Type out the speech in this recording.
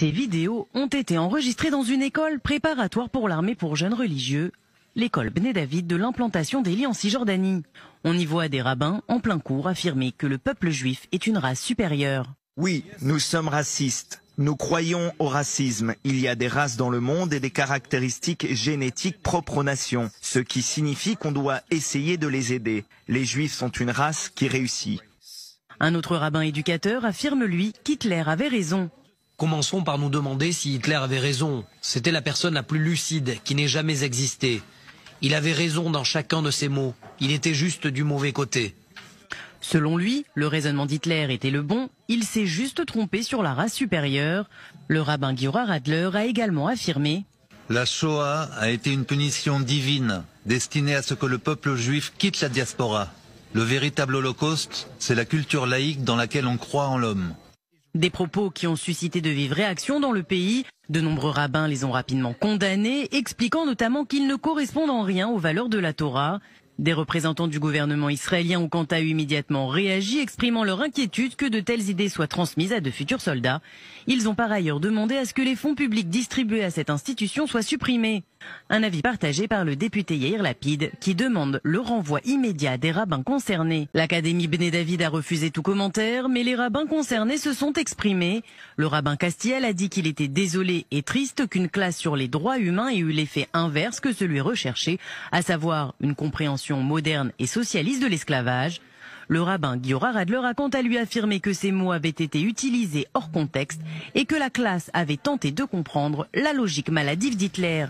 Ces vidéos ont été enregistrées dans une école préparatoire pour l'armée pour jeunes religieux, l'école Bné David de l'implantation d'Élie en Cisjordanie. On y voit des rabbins en plein cours affirmer que le peuple juif est une race supérieure. Oui, nous sommes racistes. Nous croyons au racisme. Il y a des races dans le monde et des caractéristiques génétiques propres aux nations, ce qui signifie qu'on doit essayer de les aider. Les juifs sont une race qui réussit. Un autre rabbin éducateur affirme, lui, qu'Hitler avait raison. Commençons par nous demander si Hitler avait raison. C'était la personne la plus lucide qui n'ait jamais existé. Il avait raison dans chacun de ses mots. Il était juste du mauvais côté. Selon lui, le raisonnement d'Hitler était le bon, il s'est juste trompé sur la race supérieure. Le rabbin Giora Adler a également affirmé La Shoah a été une punition divine, destinée à ce que le peuple juif quitte la diaspora. Le véritable holocauste, c'est la culture laïque dans laquelle on croit en l'homme. Des propos qui ont suscité de vives réactions dans le pays. De nombreux rabbins les ont rapidement condamnés, expliquant notamment qu'ils ne correspondent en rien aux valeurs de la Torah. Des représentants du gouvernement israélien ont quant à eux immédiatement réagi, exprimant leur inquiétude que de telles idées soient transmises à de futurs soldats. Ils ont par ailleurs demandé à ce que les fonds publics distribués à cette institution soient supprimés. Un avis partagé par le député Yair Lapide qui demande le renvoi immédiat des rabbins concernés. L'Académie Bené David a refusé tout commentaire, mais les rabbins concernés se sont exprimés. Le rabbin Castiel a dit qu'il était désolé et triste qu'une classe sur les droits humains ait eu l'effet inverse que celui recherché, à savoir une compréhension moderne et socialiste de l'esclavage. Le rabbin Guyora Radler a quant à lui affirmé que ces mots avaient été utilisés hors contexte et que la classe avait tenté de comprendre la logique maladive d'Hitler.